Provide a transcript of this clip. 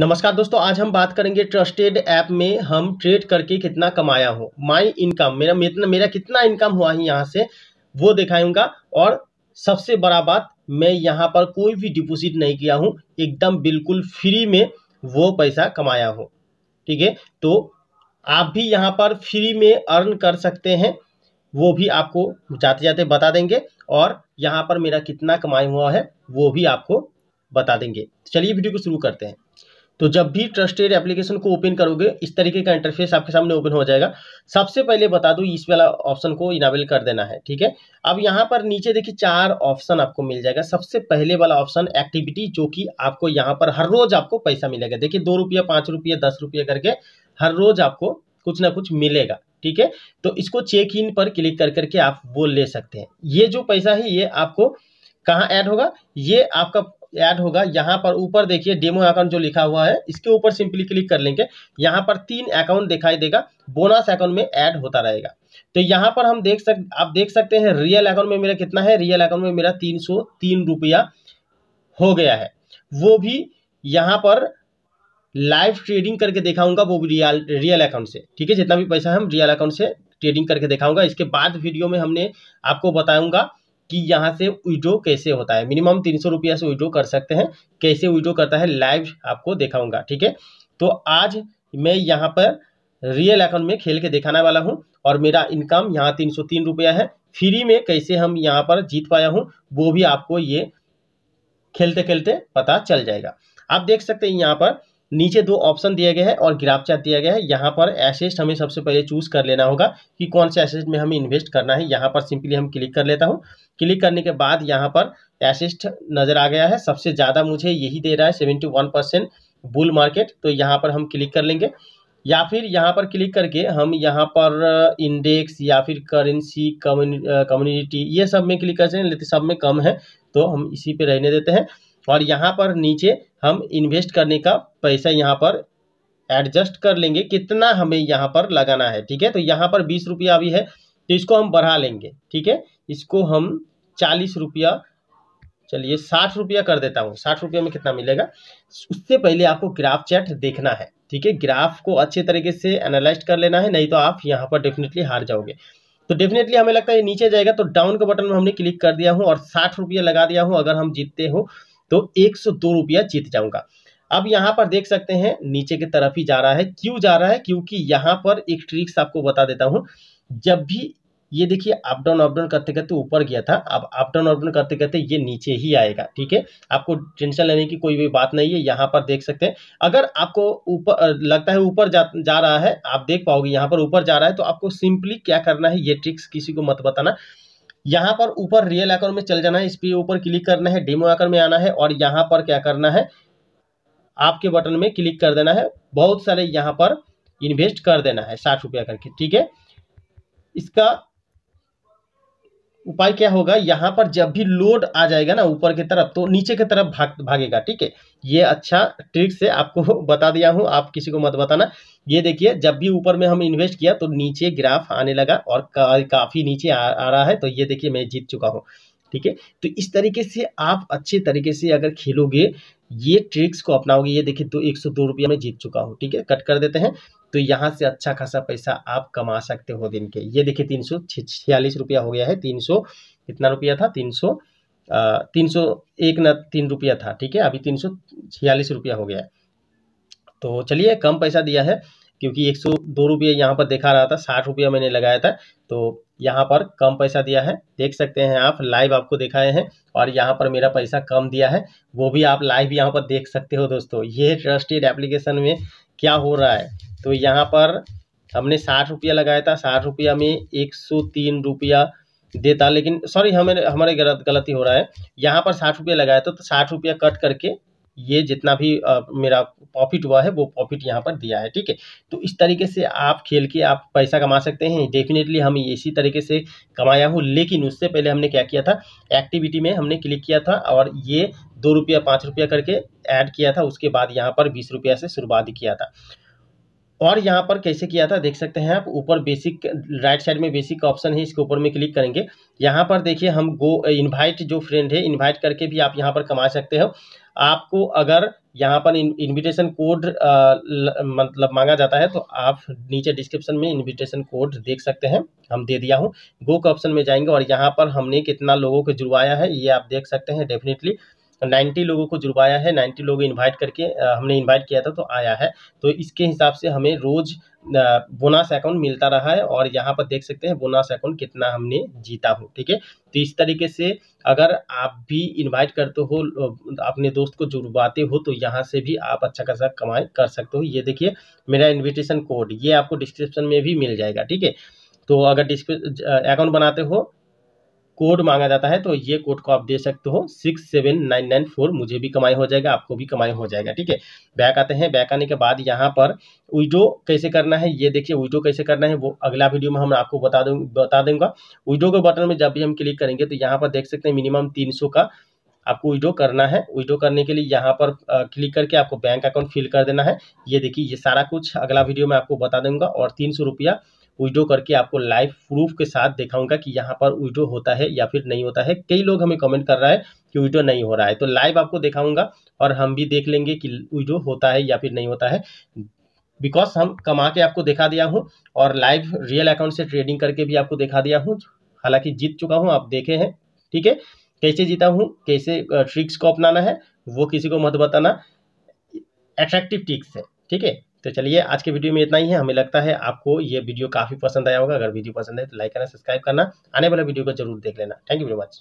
नमस्कार दोस्तों आज हम बात करेंगे ट्रस्टेड ऐप में हम ट्रेड करके कितना कमाया हो माई इनकम मेरा मेरा मेरा कितना इनकम हुआ है यहाँ से वो दिखाऊंगा और सबसे बड़ा बात मैं यहाँ पर कोई भी डिपोजिट नहीं किया हूँ एकदम बिल्कुल फ्री में वो पैसा कमाया हो ठीक है तो आप भी यहाँ पर फ्री में अर्न कर सकते हैं वो भी आपको जाते जाते बता देंगे और यहाँ पर मेरा कितना कमाई हुआ है वो भी आपको बता देंगे चलिए वीडियो को शुरू करते हैं तो जब भी ट्रस्टेड एप्लीकेशन को ओपन करोगे इस तरीके का इंटरफेस आपके सामने ओपन हो जाएगा सबसे पहले बता दो इस वाला ऑप्शन को इनाबल कर देना है ठीक है अब यहाँ पर नीचे देखिए चार ऑप्शन आपको मिल जाएगा सबसे पहले वाला ऑप्शन एक्टिविटी जो कि आपको यहाँ पर हर रोज आपको पैसा मिलेगा देखिए दो रुपया पाँच रुपया दस रुपया करके हर रोज आपको कुछ ना कुछ मिलेगा ठीक है तो इसको चेक इन पर क्लिक कर करके आप वो ले सकते हैं ये जो पैसा है ये आपको कहाँ ऐड होगा ये आपका ऐड होगा यहाँ पर ऊपर देखिए डेमो अकाउंट जो लिखा हुआ है इसके ऊपर सिंपली क्लिक कर लेंगे यहाँ पर तीन अकाउंट दिखाई देगा बोनस अकाउंट में ऐड होता रहेगा तो यहाँ पर हम देख सक आप देख सकते हैं रियल अकाउंट में मेरा कितना है रियल अकाउंट में मेरा तीन सौ तीन रुपया हो गया है वो भी यहाँ पर लाइव ट्रेडिंग करके दिखाऊंगा वो भी रियल रियल अकाउंट से ठीक है जितना भी पैसा हम रियल अकाउंट से ट्रेडिंग करके दिखाऊंगा इसके बाद वीडियो में हमने आपको बताऊंगा कि यहाँ से विड्रो कैसे होता है मिनिमम तीन सौ रुपया से विड्रो कर सकते हैं कैसे विड्रो करता है लाइव आपको दिखाऊंगा ठीक है तो आज मैं यहाँ पर रियल अकाउंट में खेल के दिखाने वाला हूँ और मेरा इनकम यहाँ तीन सौ तीन रुपया है फ्री में कैसे हम यहाँ पर जीत पाया हूँ वो भी आपको ये खेलते खेलते पता चल जाएगा आप देख सकते हैं यहाँ पर नीचे दो ऑप्शन दिया गया है और ग्राफ चार्ट दिया गया है यहाँ पर एसेस्ट हमें सबसे पहले चूज कर लेना होगा कि कौन से एसेस्ट में हमें इन्वेस्ट करना है यहाँ पर सिंपली हम क्लिक कर लेता हूँ क्लिक करने के बाद यहाँ पर एसेस्ट नज़र आ गया है सबसे ज़्यादा मुझे यही दे रहा है seventy one percent bull market तो यहाँ पर हम क्लिक कर लेंगे या फिर यहाँ पर क्लिक करके हम यहाँ पर इंडेक्स uh, या फिर करेंसी कम्युनिटी uh, ये सब में क्लिक कर सकते हैं लेकिन सब में कम है तो हम इसी पे रहने देते हैं और यहाँ पर नीचे हम इन्वेस्ट करने का पैसा यहाँ पर एडजस्ट कर लेंगे कितना हमें यहाँ पर लगाना है ठीक है तो यहाँ पर बीस रुपया अभी है तो इसको हम बढ़ा लेंगे ठीक है इसको हम चालीस रुपया चलिए साठ रुपया कर देता हूँ साठ रुपया में कितना मिलेगा उससे पहले आपको ग्राफ चैट देखना है ठीक है ग्राफ को अच्छे तरीके से एनालाइज कर लेना है नहीं तो आप यहाँ पर डेफिनेटली हार जाओगे तो डेफिनेटली हमें लगता है नीचे जाएगा तो डाउन के बटन में हमने क्लिक कर दिया हूँ और साठ रुपया लगा दिया हूँ अगर हम जीतते हो तो एक सौ दो रुपया जीत जाऊंगा अब यहाँ पर देख सकते हैं नीचे की तरफ ही जा रहा है क्यों जा रहा है क्योंकि यहाँ पर एक ट्रिक्स आपको बता देता हूँ जब भी ये देखिए अप डाउन अप डाउन करते करते ऊपर गया था अब अप डाउन अप डाउन करते करते ये नीचे ही आएगा ठीक है आपको टेंशन लेने की कोई भी बात नहीं है यहाँ पर देख सकते हैं अगर आपको ऊपर लगता है ऊपर जा, जा रहा है आप देख पाओगे यहाँ पर ऊपर जा रहा है तो आपको सिंपली क्या करना है ये ट्रिक्स किसी को मत बताना यहाँ पर ऊपर रियल अकाउंट में चल जाना है इस पर ऊपर क्लिक करना है डेमो आकर में आना है और यहाँ पर क्या करना है आपके बटन में क्लिक कर देना है बहुत सारे यहाँ पर इन्वेस्ट कर देना है साठ रुपया करके ठीक है इसका उपाय क्या होगा यहाँ पर जब भी लोड आ जाएगा ना ऊपर की तरफ तो नीचे की तरफ भाग भागेगा ठीक है ये अच्छा ट्रिक से आपको बता दिया हूँ आप किसी को मत बताना ये देखिए जब भी ऊपर में हम इन्वेस्ट किया तो नीचे ग्राफ आने लगा और का, काफ़ी नीचे आ, आ रहा है तो ये देखिए मैं जीत चुका हूँ ठीक है तो इस तरीके से आप अच्छे तरीके से अगर खेलोगे ये ट्रिक्स को अपनाओगे ये देखिए दो तो एक सौ दो रुपया में जीत चुका हूँ ठीक है कट कर देते हैं तो यहाँ से अच्छा खासा पैसा आप कमा सकते हो दिन के ये देखिए तीन सौ छियालीस रुपया हो गया है तीन सौ कितना रुपया था तीन सौ तीन सौ एक न तीन रुपया था ठीक है अभी तीन सौ छियालीस रुपया हो गया तो चलिए कम पैसा दिया है क्योंकि एक सौ दो रुपये यहाँ पर देखा रहा था साठ रुपया मैंने लगाया था तो यहाँ पर कम पैसा दिया है देख सकते हैं आप लाइव आपको दिखाए हैं और यहाँ पर मेरा पैसा कम दिया है वो भी आप लाइव यहाँ पर देख सकते हो दोस्तों ये ट्रस्टेड एप्लीकेशन में क्या हो रहा है तो यहाँ पर हमने साठ रुपया लगाया था साठ रुपया में एक सौ तीन रुपया देता लेकिन सॉरी हमें हमारे गलत गलती हो रहा है यहाँ पर साठ रुपया लगाया था तो, तो साठ रुपया कट करके ये जितना भी आ, मेरा प्रॉफिट हुआ है वो प्रॉफिट यहाँ पर दिया है ठीक है तो इस तरीके से आप खेल के आप पैसा कमा सकते हैं डेफिनेटली हम इसी तरीके से कमाया हूँ लेकिन उससे पहले हमने क्या किया था एक्टिविटी में हमने क्लिक किया था और ये दो रुपया पाँच रुपया करके ऐड किया था उसके बाद यहाँ पर बीस रुपया से शुरुआत किया था और यहाँ पर कैसे किया था देख सकते हैं आप ऊपर बेसिक राइट साइड में बेसिक ऑप्शन है इसके ऊपर में क्लिक करेंगे यहाँ पर देखिए हम गो इनवाइट जो फ्रेंड है इनवाइट करके भी आप यहाँ पर कमा सकते हो आपको अगर यहाँ पर इनविटेशन कोड मतलब मांगा जाता है तो आप नीचे डिस्क्रिप्शन में इनविटेशन कोड देख सकते हैं हम दे दिया हूँ गो के ऑप्शन में जाएंगे और यहाँ पर हमने कितना लोगों को जुड़वाया है ये आप देख सकते हैं डेफिनेटली 90 तो लोगों को जुड़वाया है 90 लोग इनवाइट करके हमने इनवाइट किया था तो आया है तो इसके हिसाब से हमें रोज़ बोनस अकाउंट मिलता रहा है और यहाँ पर देख सकते हैं बोनस अकाउंट कितना हमने जीता हो ठीक है तो इस तरीके से अगर आप भी इनवाइट करते हो अपने दोस्त को जुड़वाते हो तो यहाँ से भी आप अच्छा खासा कमाई कर सकते हो ये देखिए मेरा इन्विटेशन कोड ये आपको डिस्क्रिप्शन में भी मिल जाएगा ठीक है तो अगर डिस्क्रिप अकाउंट बनाते हो कोड मांगा जाता है तो ये कोड को आप दे सकते हो six seven nine nine four मुझे भी कमाई हो जाएगा आपको भी कमाई हो जाएगा ठीक है बैक आते हैं बैक आने के बाद यहाँ पर विडो कैसे करना है ये देखिए विडो कैसे करना है वो अगला वीडियो में हम आपको बता दूँ बता दूंगा विडो के बटन में जब भी हम क्लिक करेंगे तो यहाँ पर देख सकते हैं मिनिमम तीन का आपको विडो करना है विडो करने के लिए यहाँ पर क्लिक करके आपको बैंक अकाउंट फिल कर देना है ये देखिए ये सारा कुछ अगला वीडियो में आपको बता दूंगा और तीन सौ रुपया विड्रो करके आपको लाइव प्रूफ के साथ दिखाऊंगा कि यहाँ पर विड्रो होता है या फिर नहीं होता है कई लोग हमें कमेंट कर रहा है कि विड्रो नहीं हो रहा है तो लाइव आपको दिखाऊंगा और हम भी देख लेंगे कि विड्रो होता है या फिर नहीं होता है बिकॉज हम कमा के आपको दिखा दिया हूँ और लाइव रियल अकाउंट से ट्रेडिंग करके भी आपको दिखा दिया हूँ हालांकि जीत चुका हूँ आप देखे हैं ठीक है कैसे जीता हूँ कैसे ट्रिक्स को अपनाना है वो किसी को मत बताना अट्रैक्टिव ट्रिक्स है ठीक है तो चलिए आज के वीडियो में इतना ही है हमें लगता है आपको ये वीडियो काफ़ी पसंद आया होगा अगर वीडियो पसंद है तो लाइक करना सब्सक्राइब करना आने वाला वीडियो को जरूर देख लेना थैंक यू वेरी मच